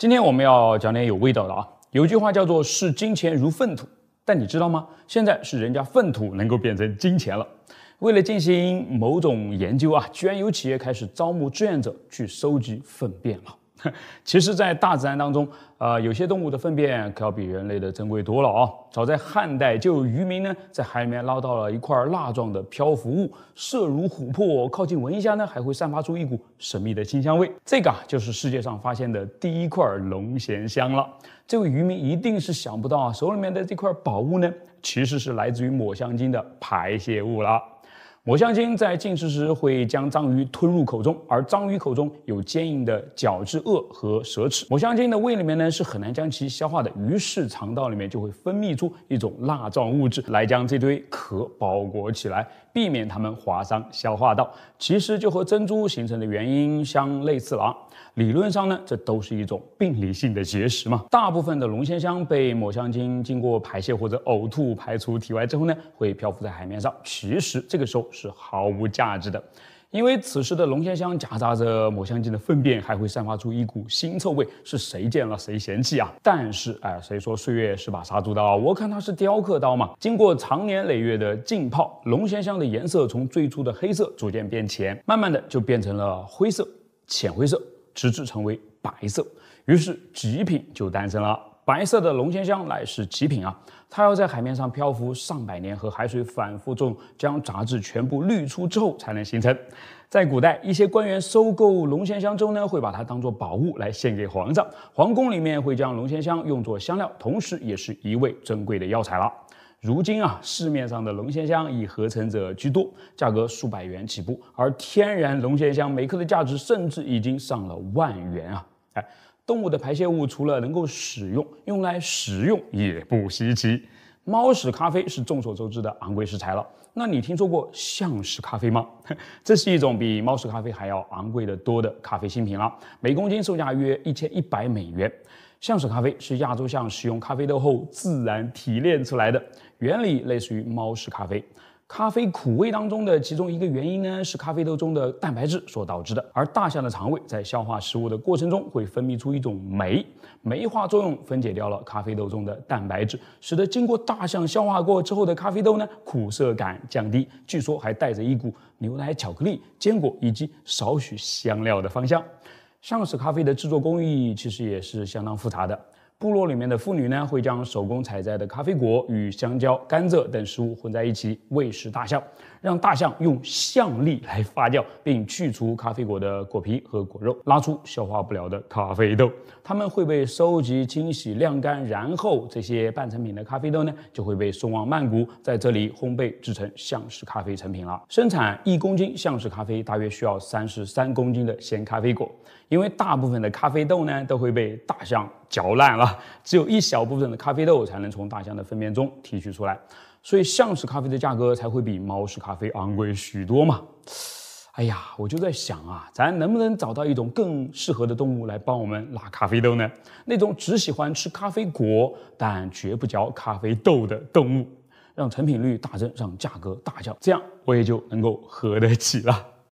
今天我们要讲点有味道的啊！有句话叫做“视金钱如粪土”，但你知道吗？现在是人家粪土能够变成金钱了。为了进行某种研究啊，居然有企业开始招募志愿者去收集粪便了。其实，在大自然当中，啊，有些动物的粪便可要比人类的珍贵多了啊！早在汉代，就有渔民呢，在海里面捞到了一块蜡状的漂浮物，色如琥珀，靠近闻一下呢，还会散发出一股神秘的清香味。这个啊，就是世界上发现的第一块龙涎香了。这位渔民一定是想不到啊，手里面的这块宝物呢，其实是来自于抹香鲸的排泄物了。抹香鲸在进食时会将章鱼吞入口中，而章鱼口中有坚硬的角质颚和舌齿。抹香鲸的胃里面呢是很难将其消化的，于是肠道里面就会分泌出一种蜡状物质来将这堆壳包裹起来，避免它们划伤消化道。其实就和珍珠形成的原因相类似了。啊。理论上呢，这都是一种病理性的结石嘛。大部分的龙涎香被抹香鲸经过排泄或者呕吐排出体外之后呢，会漂浮在海面上。其实这个时候。是毫无价值的，因为此时的龙涎香夹杂着抹香鲸的粪便，还会散发出一股腥臭味，是谁见了谁嫌弃啊？但是，哎，谁说岁月是把杀猪刀？我看它是雕刻刀嘛。经过长年累月的浸泡，龙涎香的颜色从最初的黑色逐渐变浅，慢慢的就变成了灰色、浅灰色，直至成为白色，于是极品就诞生了。白色的龙涎香乃是极品啊，它要在海面上漂浮上百年，和海水反复作用，将杂质全部滤出之后才能形成。在古代，一些官员收购龙涎香之后呢，会把它当做宝物来献给皇上。皇宫里面会将龙涎香用作香料，同时也是一味珍贵的药材了。如今啊，市面上的龙涎香以合成者居多，价格数百元起步，而天然龙涎香每克的价值甚至已经上了万元啊！哎。动物的排泄物除了能够使用，用来食用也不稀奇。猫屎咖啡是众所周知的昂贵食材了。那你听说过象屎咖啡吗？这是一种比猫屎咖啡还要昂贵的多的咖啡新品了，每公斤售价约一千一百美元。象屎咖啡是亚洲象使用咖啡豆后自然提炼出来的，原理类似于猫屎咖啡。咖啡苦味当中的其中一个原因呢，是咖啡豆中的蛋白质所导致的。而大象的肠胃在消化食物的过程中，会分泌出一种酶，酶化作用分解掉了咖啡豆中的蛋白质，使得经过大象消化过之后的咖啡豆呢，苦涩感降低。据说还带着一股牛奶、巧克力、坚果以及少许香料的芳香。上士咖啡的制作工艺其实也是相当复杂的。部落里面的妇女呢，会将手工采摘的咖啡果与香蕉、甘蔗等食物混在一起喂食大象，让大象用象力来发酵，并去除咖啡果的果皮和果肉，拉出消化不了的咖啡豆。它们会被收集、清洗、晾干，然后这些半成品的咖啡豆呢，就会被送往曼谷，在这里烘焙制成象式咖啡成品了。生产一公斤象式咖啡大约需要三十三公斤的鲜咖啡果，因为大部分的咖啡豆呢，都会被大象嚼烂了。只有一小部分的咖啡豆才能从大象的粪便中提取出来，所以象屎咖啡的价格才会比猫屎咖啡昂贵许多嘛。哎呀，我就在想啊，咱能不能找到一种更适合的动物来帮我们拉咖啡豆呢？那种只喜欢吃咖啡果但绝不嚼咖啡豆的动物，让成品率大增，让价格大降，这样我也就能够喝得起了。